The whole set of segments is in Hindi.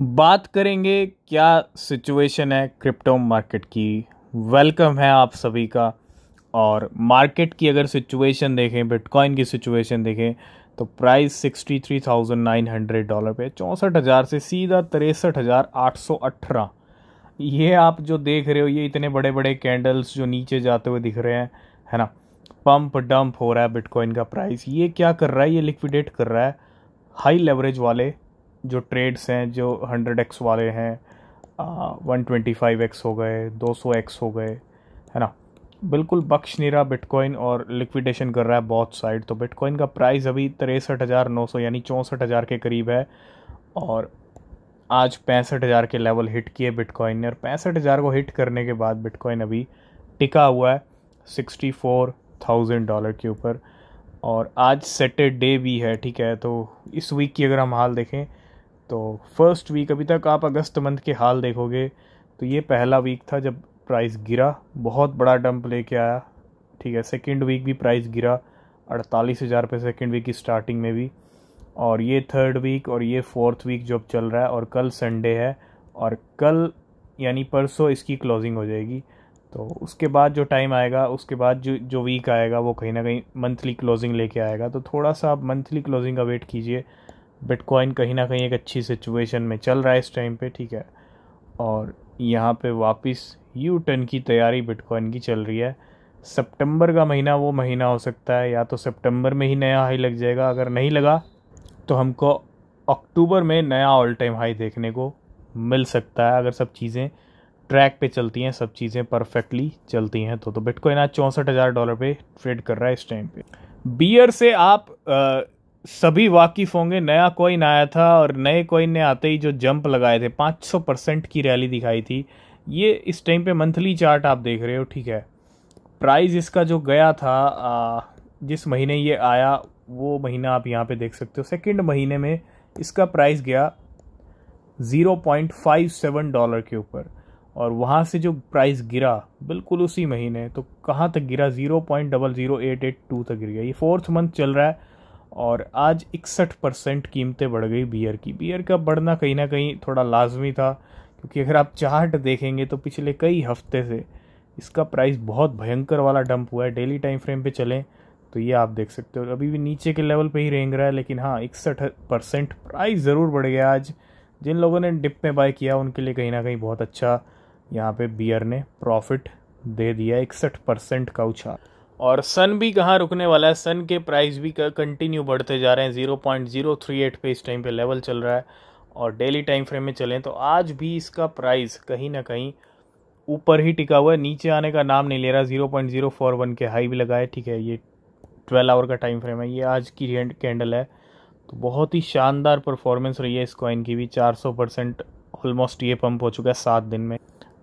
बात करेंगे क्या सिचुएशन है क्रिप्टो मार्केट की वेलकम है आप सभी का और मार्केट की अगर सिचुएशन देखें बिटकॉइन की सिचुएशन देखें तो price sixty three thousand nine hundred dollar पे चौंसठ हज़ार से सीधा तिरसठ हज़ार आठ सौ अठारह ये आप जो देख रहे हो ये इतने बड़े बड़े कैंडल्स जो नीचे जाते हुए दिख रहे हैं है ना पंप डंप हो रहा है बिटकॉइन का प्राइस ये क्या कर रहा है ये लिक्विडेट कर रहा है हाई लेवरेज वाले जो ट्रेड्स हैं जो हंड्रेड एक्स वाले हैं वन ट्वेंटी फाइव एक्स हो गए दो सौ एक्स हो गए है ना बिल्कुल बख्श नहीं रहा बिटकॉइन और लिक्विडेशन कर रहा है बहुत साइड तो बिटकॉइन का प्राइस अभी तिरसठ हज़ार नौ सौ यानी चौंसठ हज़ार के करीब है और आज पैंसठ हज़ार के लेवल हिट किए बिटकॉइन ने और पैंसठ हज़ार को हिट करने के बाद बिटकॉइन अभी टिका हुआ है सिक्सटी फोर थाउजेंड डॉलर के ऊपर और आज सेटरडे भी है ठीक है तो इस वीक की अगर हम हाल देखें तो फर्स्ट वीक अभी तक आप अगस्त मंथ के हाल देखोगे तो ये पहला वीक था जब प्राइस गिरा बहुत बड़ा डंप लेके आया ठीक है सेकेंड वीक भी प्राइस गिरा अड़तालीस हज़ार रुपये सेकेंड वीक की स्टार्टिंग में भी और ये थर्ड वीक और ये फोर्थ वीक जो अब चल रहा है और कल संडे है और कल यानी परसों इसकी क्लोजिंग हो जाएगी तो उसके बाद जो टाइम आएगा उसके बाद जो जो वीक आएगा वो कहीं ना कहीं मंथली क्लोजिंग लेके आएगा तो थोड़ा सा आप मंथली क्लोजिंग का वेट कीजिए बिटकॉइन कहीं ना कहीं एक अच्छी सिचुएशन में चल रहा है इस टाइम पे ठीक है और यहाँ पे वापस यू टर्न की तैयारी बिटकॉइन की चल रही है सितंबर का महीना वो महीना हो सकता है या तो सितंबर में ही नया हाई लग जाएगा अगर नहीं लगा तो हमको अक्टूबर में नया ऑल टाइम हाई देखने को मिल सकता है अगर सब चीज़ें ट्रैक पे चलती हैं सब चीज़ें परफेक्टली चलती हैं तो तो बिटकॉइन आज चौंसठ हज़ार डॉलर पे ट्रेड कर रहा है इस टाइम पे बियर से आप आ, सभी वाकिफ होंगे नया कॉइन आया था और नए कॉइन ने आते ही जो जंप लगाए थे 500 परसेंट की रैली दिखाई थी ये इस टाइम पे मंथली चार्ट आप देख रहे हो ठीक है प्राइस इसका जो गया था आ, जिस महीने ये आया वो महीना आप यहाँ पे देख सकते हो सेकंड महीने में इसका प्राइस गया 0.57 डॉलर के ऊपर और वहाँ से जो प्राइस गिरा बिल्कुल उसी महीने तो कहाँ तक गिरा 0.00882 तक गिर गया ये फोर्थ मंथ चल रहा है और आज इकसठ परसेंट कीमतें बढ़ गई बियर की बियर का बढ़ना कहीं ना कहीं थोड़ा लाजमी था क्योंकि अगर आप चार्ट देखेंगे तो पिछले कई हफ्ते से इसका प्राइस बहुत भयंकर वाला डंप हुआ है डेली टाइम फ्रेम पे चलें तो ये आप देख सकते हो अभी भी नीचे के लेवल पे ही रेंग रहा है लेकिन हाँ इकसठ परसेंट प्राइस ज़रूर बढ़ गया आज जिन लोगों ने डिप में बाय किया उनके लिए कहीं ना कहीं बहुत अच्छा यहाँ पे बियर ने प्रॉफिट दे दिया इकसठ परसेंट का उछाल और सन भी कहाँ रुकने वाला है सन के प्राइस भी कंटिन्यू बढ़ते जा रहे हैं zero point zero three eight पे इस टाइम पे लेवल चल रहा है और डेली टाइम फ्रेम में चलें तो आज भी इसका प्राइस कहीं ना कहीं ऊपर ही टिका हुआ है नीचे आने का नाम नहीं ले रहा zero point zero four one के हाई भी लगाए ठीक है ये ट्वेल्व आवर का टाइम फ्रेम है ये आज की कैंडल है तो बहुत ही शानदार परफॉर्मेंस रही है इस कॉइन की भी चार परसेंट ऑलमोस्ट ये पम्प हो चुका है सात दिन में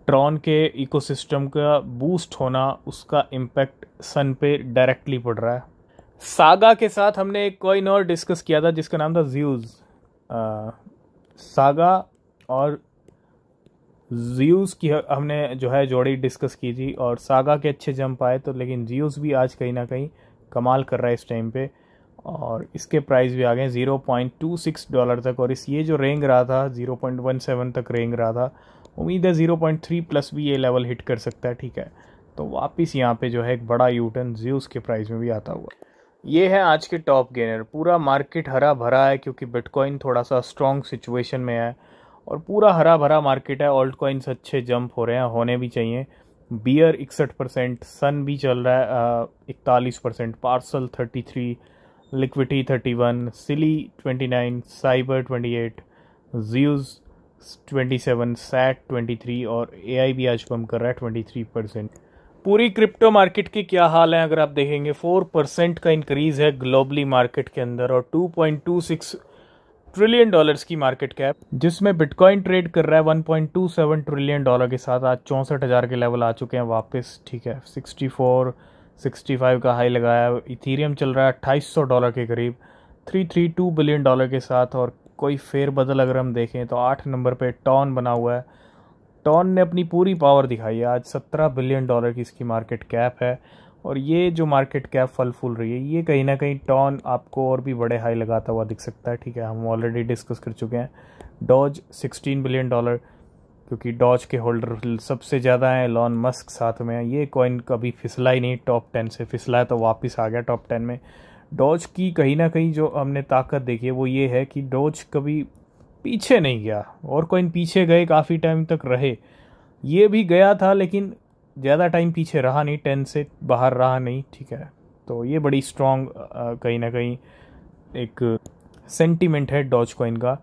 ट्रॉन के इकोसिस्टम का बूस्ट होना उसका इम्पैक्ट सन पे डायरेक्टली पड़ रहा है सागा के साथ हमने एक कॉइन और डिस्कस किया था जिसका नाम था ज्यूज़ सागा और ज्यूज की हमने जो है जोड़ी डिस्कस की थी और सागा के अच्छे जंप आए तो लेकिन ज्यूज भी आज कहीं ना कहीं कमाल कर रहा है इस टाइम पे और इसके प्राइस भी आ गए zero point two six dollar तक और इस ये जो रेंग रहा था ज़ीरो पॉइंट वन सेवन तक रेंग रहा था उम्मीद है ज़ीरो पॉइंट थ्री प्लस भी ये लेवल हिट कर सकता है ठीक है तो वापस यहाँ पे जो है एक बड़ा यूटर्न ज्यूस के प्राइस में भी आता हुआ ये है आज के टॉप गेनर पूरा मार्केट हरा भरा है क्योंकि बिटकॉइन थोड़ा सा स्ट्रॉन्ग सिचुएशन में है और पूरा हरा भरा मार्केट है ऑल्ट कॉइन्स अच्छे जंप हो रहे हैं होने भी चाहिए बियर इकसठ परसेंट सन भी चल रहा है इकतालीस percent parcel thirty three Liquity thirty one silly twenty nine cyber twenty eight ज्यूज़ twenty seven sat twenty three और ए भी आज कम कर रहा है ट्वेंटी थ्री परसेंट पूरी क्रिप्टो मार्केट के क्या हाल है अगर आप देखेंगे फोर परसेंट का इंक्रीज़ है ग्लोबली मार्केट के अंदर और two point two six trillion dollars की मार्केट कैप जिसमें बिटकॉइन ट्रेड कर रहा है 1.27 ट्रिलियन डॉलर के साथ आज चौंसठ हज़ार के लेवल आ चुके हैं वापस ठीक है 64 65 का हाई लगाया इथीरियम चल रहा है सौ डॉलर के करीब 332 बिलियन डॉलर के साथ और कोई फेरबदल अगर हम देखें तो आठ नंबर पे टॉन बना हुआ है टॉन ने अपनी पूरी पावर दिखाई है आज सत्रह बिलियन डॉलर की इसकी मार्केट कैप है और ये जो मार्केट कैप फल फूल रही है ये कहीं ना कहीं टॉन आपको और भी बड़े हाई लगाता हुआ दिख सकता है ठीक है हम ऑलरेडी डिस्कस कर चुके हैं डॉज सिक्सटीन बिलियन डॉलर क्योंकि डॉज के होल्डर सबसे ज़्यादा हैं लॉन मस्क साथ में हैं ये कॉइन कभी फिसला ही नहीं टॉप टेन से फिसला है तो वापस आ गया टॉप टेन में डॉज की कहीं ना कहीं जो हमने ताकत देखी है वो ये है कि डॉज कभी पीछे नहीं गया और कोइन पीछे गए काफ़ी टाइम तक रहे ये भी गया था लेकिन ज़्यादा टाइम पीछे रहा नहीं टेन से बाहर रहा नहीं ठीक है तो ये बड़ी स्ट्रॉन्ग कहीं ना कहीं एक सेंटीमेंट है डॉज कॉइन का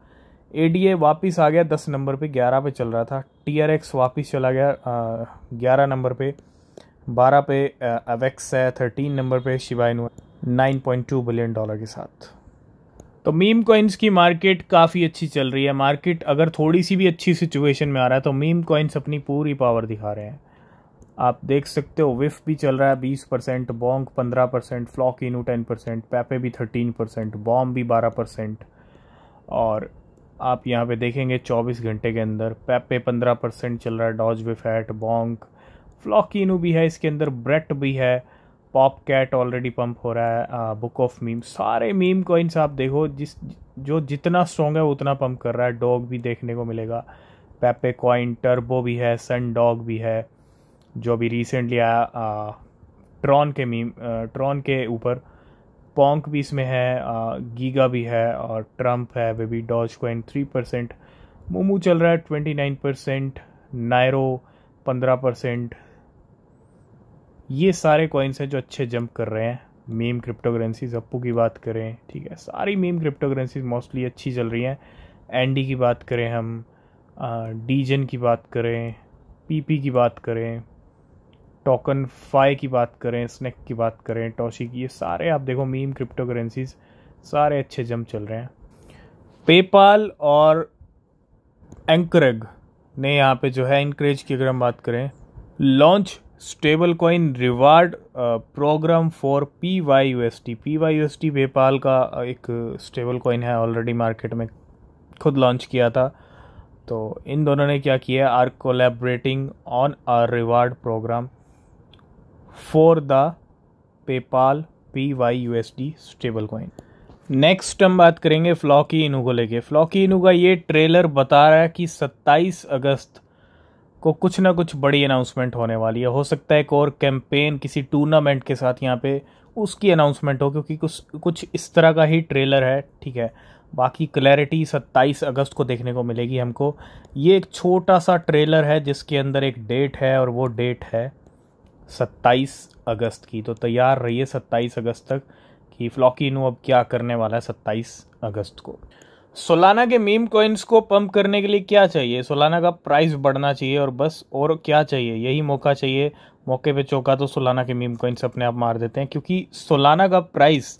ए डी ए वापस आ गया दस नंबर पे ग्यारह पे चल रहा था टी आर एक्स वापस चला गया ग्यारह नंबर पे बारह पे अवेक्स है थर्टीन नंबर पे शिवाइन 9.2 बिलियन डॉलर के साथ तो मीम कॉइन्स की मार्केट काफ़ी अच्छी चल रही है मार्केट अगर थोड़ी सी भी अच्छी सिचुएशन में आ रहा है तो मीम कॉइन्स अपनी पूरी पावर दिखा रहे हैं आप देख सकते हो विफ भी चल रहा है बीस परसेंट बॉन्ग पंद्रह percent Floki Inu ten percent Pepe भी थर्टीन परसेंट बॉम भी बारह परसेंट और आप यहाँ पे देखेंगे चौबीस घंटे के अंदर पैपे पंद्रह परसेंट चल रहा है डॉज एट बॉन्ग फ्लॉक इनू भी है इसके अंदर ब्रेट भी है पॉप कैट ऑलरेडी पंप हो रहा है बुक ऑफ मीम सारे मीम कॉइन्स आप देखो जिस जो जितना स्ट्रॉन्ग है उतना पंप कर रहा है डॉग भी देखने को मिलेगा पेपे कॉइन टर्बो भी है सन डॉग भी है जो अभी रिसेंटली आया ट्रॉन uh, के मीम ट्रॉन uh, के ऊपर पोंक भी इसमें है आ, uh, गीगा भी है और ट्रम्प है baby Doge coin three percent मोमू चल रहा है ट्वेंटी नाइन परसेंट नायरो पंद्रह परसेंट ये सारे कॉइन्स हैं जो अच्छे जंप कर रहे हैं मीम क्रिप्टो करेंसीज अप्पू की बात करें ठीक है सारी मीम क्रिप्टोकरेंसीज मोस्टली अच्छी चल रही हैं एंडी की बात करें हम डीजन की बात करें पीपी की बात करें टोकन फाई की बात करें स्नैक की बात करें टॉशी की ये सारे आप देखो मीम क्रिप्टो करेंसीज सारे अच्छे जम चल रहे हैं पेपाल और एंकरेग ने यहाँ पे जो है इनक्रेज की अगर हम बात करें launch stable coin reward program for P Y U S T P Y U S T PayPal का एक स्टेबल कॉइन है ऑलरेडी मार्केट में खुद लॉन्च किया था तो इन दोनों ने क्या किया are collaborating on our reward program for the PayPal P Y U S D stable coin next हम बात करेंगे फ्लॉकी इनू को लेके फ्लॉकी इनू का ये ट्रेलर बता रहा है कि 27 अगस्त को कुछ ना कुछ बड़ी अनाउंसमेंट होने वाली है हो सकता है एक और कैंपेन किसी टूर्नामेंट के साथ यहाँ पे उसकी अनाउंसमेंट हो क्योंकि कुछ कुछ इस तरह का ही ट्रेलर है ठीक है बाकी क्लैरिटी 27 अगस्त को देखने को मिलेगी हमको ये एक छोटा सा ट्रेलर है जिसके अंदर एक डेट है और वो डेट है 27 अगस्त की तो तैयार रहिए 27 अगस्त तक कि नू अब क्या करने वाला है 27 अगस्त को सोलाना के मीम कॉइन्स को पंप करने के लिए क्या चाहिए सोलाना का प्राइस बढ़ना चाहिए और बस और क्या चाहिए यही मौका चाहिए मौके पे चौका तो सोलाना के मीम कॉइन्स अपने आप मार देते हैं क्योंकि सोलाना का प्राइस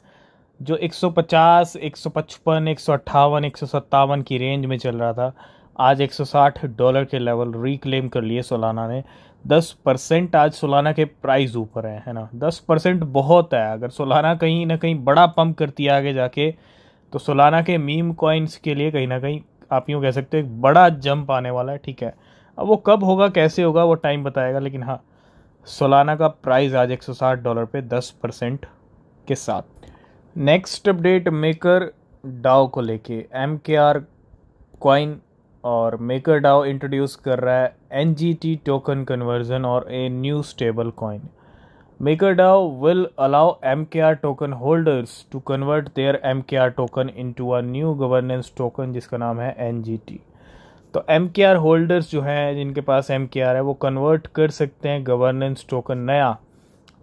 जो 150, 155, 158, 157 की रेंज में चल रहा था आज 160 डॉलर के लेवल रिक्लेम कर लिए सोलाना ने 10 परसेंट आज सोलाना के प्राइस ऊपर है है ना 10 परसेंट बहुत है अगर सोलाना कहीं ना कहीं बड़ा पंप करती है आगे जाके तो सोलाना के मीम कॉइन्स के लिए कहीं ना कहीं आप यूँ कह सकते हो एक बड़ा जंप आने वाला है ठीक है अब वो कब होगा कैसे होगा वो टाइम बताएगा लेकिन हाँ सोलाना का प्राइस आज 160 डॉलर पे 10 परसेंट के साथ नेक्स्ट अपडेट मेकर डाओ को लेके एम के आर कॉइन और मेकर डाओ इंट्रोड्यूस कर रहा है N G T token conversion और a new stable coin maker will allow M K R token holders to convert holders M K R token into a new governance token जिसका नाम है एन जी टी तो एम के आर होल्डर्स जो हैं जिनके पास एम के आर है वो कन्वर्ट कर सकते हैं गवर्नेंस टोकन नया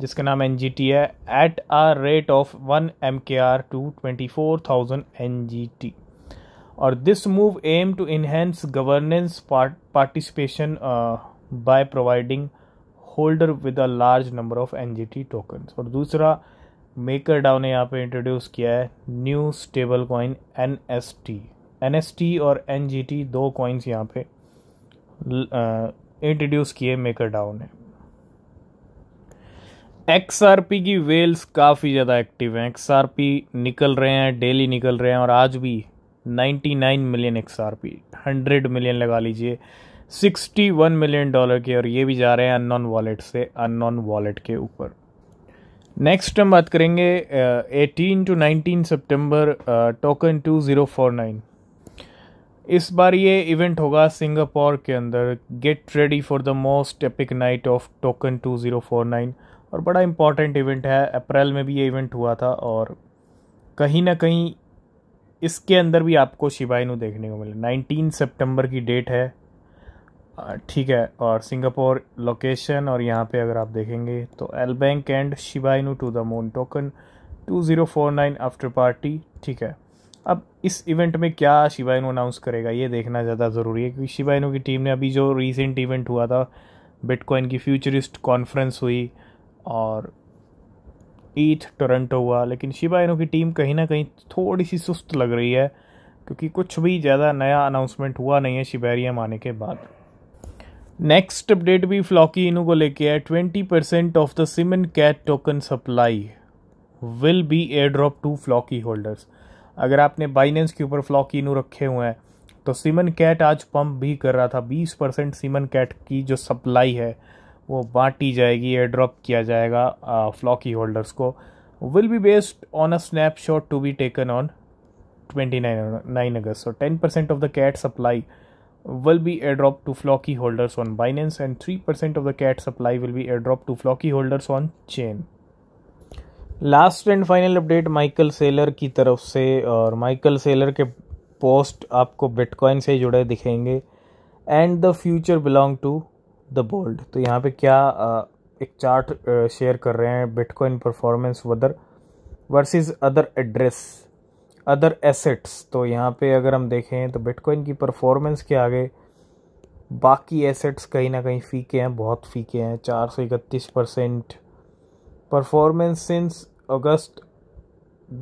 जिसका नाम एन जी टी है at a rate of one M K R to twenty four thousand N G T और this move aims to enhance governance participation by providing holder with a large number of N G T tokens और दूसरा मेकर डाओ ने यहाँ पे इंट्रोड्यूस किया है new stable coin N S T N S T और एन जी टी दो कॉइन्स यहाँ पे इंट्रोड्यूस किए मेकर डाओ ने एक्स आर पी की वेल्स काफ़ी ज़्यादा एक्टिव हैं एक्स आर पी निकल रहे हैं डेली निकल रहे हैं और आज भी ninety nine million X R P hundred million लगा लीजिए सिक्सटी वन मिलियन डॉलर के और ये भी जा रहे हैं अननोन वॉलेट से अननोन वॉलेट के ऊपर नेक्स्ट हम बात करेंगे एटीन टू नाइनटीन सितंबर token two zero four nine इस बार ये इवेंट होगा सिंगापुर के अंदर get ready for the most epic night of token two zero four nine और बड़ा इम्पॉर्टेंट इवेंट है अप्रैल में भी ये इवेंट हुआ था और कहीं ना कहीं इसके अंदर भी आपको शिवाइनू देखने को मिले नाइनटीन सितंबर की डेट है ठीक है और सिंगापुर लोकेशन और यहाँ पे अगर आप देखेंगे तो L bank and Shiba Inu to the moon token 2049 after party ठीक है अब इस इवेंट में क्या शिबाइनू अनाउंस करेगा ये देखना ज़्यादा ज़रूरी है क्योंकि शिबाइनू की टीम ने अभी जो रिसेंट इवेंट हुआ था बिटकॉइन की फ्यूचरिस्ट कॉन्फ्रेंस हुई और ईथ टोरंटो हुआ लेकिन शिबाइनू की टीम कहीं ना कहीं थोड़ी सी सुस्त लग रही है क्योंकि कुछ भी ज़्यादा नया अनाउंसमेंट हुआ नहीं है शिबेरियम आने के बाद नेक्स्ट अपडेट भी फ्लॉकी इनू को लेके है twenty percent of the Simon cat token supply will be air drop to Floki holders अगर आपने बाइनेंस के ऊपर फ्लॉकी इनू रखे हुए हैं तो सीमन कैट आज पंप भी कर रहा था बीस परसेंट सीमन कैट की जो सप्लाई है वो बांटी जाएगी एयर ड्रॉप किया जाएगा फ्लॉकी होल्डर्स को will be based on a snapshot to be taken on twenty nine nine August so ten percent of the cat supply will be airdropped to Flocky holders on Binance and 3% of the CAT supply will be airdropped to Flocky holders on chain. Last and final update Michael Saylor की तरफ से और माइकल सेलर के पोस्ट आपको बिटकॉइन से जुड़े दिखेंगे and the future belong to the bold तो यहाँ पे क्या एक चार्ट शेयर कर रहे हैं bitcoin performance whether versus other address other assets तो यहाँ पे अगर हम देखें तो बिटकॉइन की परफॉर्मेंस के आगे बाकी एसेट्स कहीं ना कहीं फीके हैं बहुत फीके हैं चार सौ इकतीस परसेंट परफॉर्मेंस सिंस अगस्त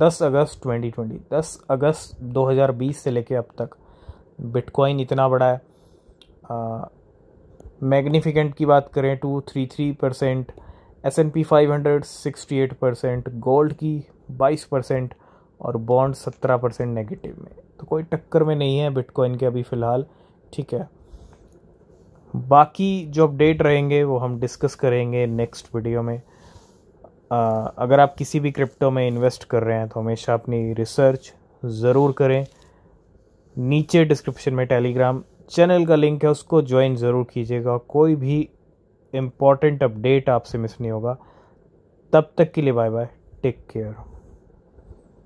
दस अगस्त ट्वेंटी ट्वेंटी दस अगस्त दो हज़ार बीस से लेके अब तक बिटकॉइन इतना बड़ा है मैग्निफिकेंट की बात करें two three three percent S and P five hundred sixty eight percent gold की बाईस परसेंट और बॉन्ड सत्रह परसेंट नेगेटिव में तो कोई टक्कर में नहीं है बिटकॉइन के अभी फ़िलहाल ठीक है बाकी जो अपडेट रहेंगे वो हम डिस्कस करेंगे नेक्स्ट वीडियो में आ, अगर आप किसी भी क्रिप्टो में इन्वेस्ट कर रहे हैं तो हमेशा अपनी रिसर्च ज़रूर करें नीचे डिस्क्रिप्शन में टेलीग्राम चैनल का लिंक है उसको ज्वाइन ज़रूर कीजिएगा कोई भी इम्पॉर्टेंट अपडेट आपसे मिस नहीं होगा तब तक के लिए बाय बाय टेक केयर